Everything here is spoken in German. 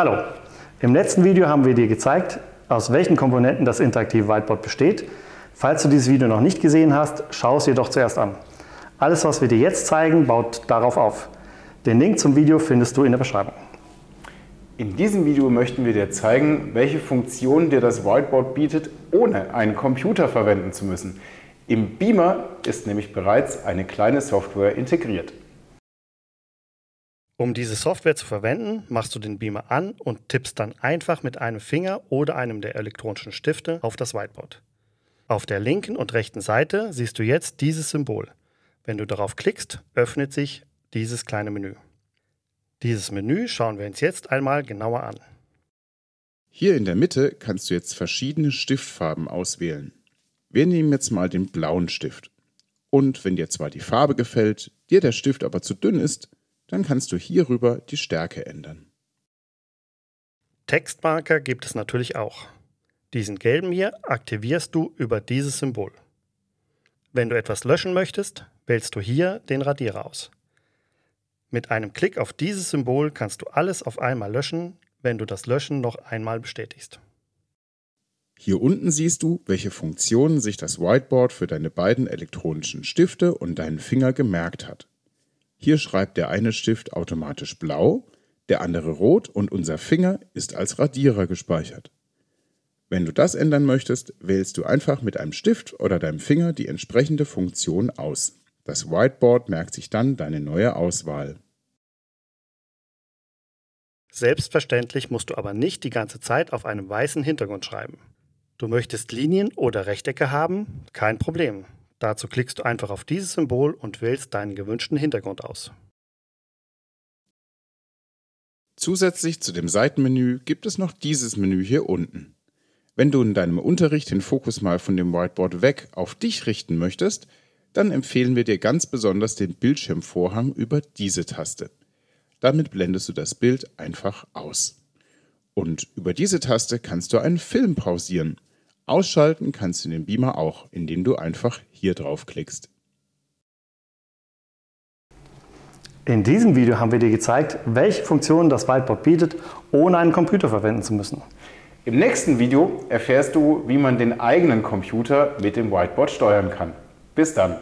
Hallo, im letzten Video haben wir dir gezeigt, aus welchen Komponenten das interaktive Whiteboard besteht. Falls du dieses Video noch nicht gesehen hast, schau es dir doch zuerst an. Alles, was wir dir jetzt zeigen, baut darauf auf. Den Link zum Video findest du in der Beschreibung. In diesem Video möchten wir dir zeigen, welche Funktionen dir das Whiteboard bietet, ohne einen Computer verwenden zu müssen. Im Beamer ist nämlich bereits eine kleine Software integriert. Um diese Software zu verwenden, machst du den Beamer an und tippst dann einfach mit einem Finger oder einem der elektronischen Stifte auf das Whiteboard. Auf der linken und rechten Seite siehst du jetzt dieses Symbol. Wenn du darauf klickst, öffnet sich dieses kleine Menü. Dieses Menü schauen wir uns jetzt einmal genauer an. Hier in der Mitte kannst du jetzt verschiedene Stiftfarben auswählen. Wir nehmen jetzt mal den blauen Stift. Und wenn dir zwar die Farbe gefällt, dir der Stift aber zu dünn ist, dann kannst du hierüber die Stärke ändern. Textmarker gibt es natürlich auch. Diesen gelben hier aktivierst du über dieses Symbol. Wenn du etwas löschen möchtest, wählst du hier den Radierer aus. Mit einem Klick auf dieses Symbol kannst du alles auf einmal löschen, wenn du das Löschen noch einmal bestätigst. Hier unten siehst du, welche Funktionen sich das Whiteboard für deine beiden elektronischen Stifte und deinen Finger gemerkt hat. Hier schreibt der eine Stift automatisch blau, der andere rot und unser Finger ist als Radierer gespeichert. Wenn du das ändern möchtest, wählst du einfach mit einem Stift oder deinem Finger die entsprechende Funktion aus. Das Whiteboard merkt sich dann deine neue Auswahl. Selbstverständlich musst du aber nicht die ganze Zeit auf einem weißen Hintergrund schreiben. Du möchtest Linien oder Rechtecke haben? Kein Problem. Dazu klickst du einfach auf dieses Symbol und wählst deinen gewünschten Hintergrund aus. Zusätzlich zu dem Seitenmenü gibt es noch dieses Menü hier unten. Wenn du in deinem Unterricht den Fokus mal von dem Whiteboard weg auf dich richten möchtest, dann empfehlen wir dir ganz besonders den Bildschirmvorhang über diese Taste. Damit blendest du das Bild einfach aus. Und über diese Taste kannst du einen Film pausieren – Ausschalten kannst du den Beamer auch, indem du einfach hier drauf klickst. In diesem Video haben wir dir gezeigt, welche Funktionen das Whiteboard bietet, ohne einen Computer verwenden zu müssen. Im nächsten Video erfährst du, wie man den eigenen Computer mit dem Whiteboard steuern kann. Bis dann!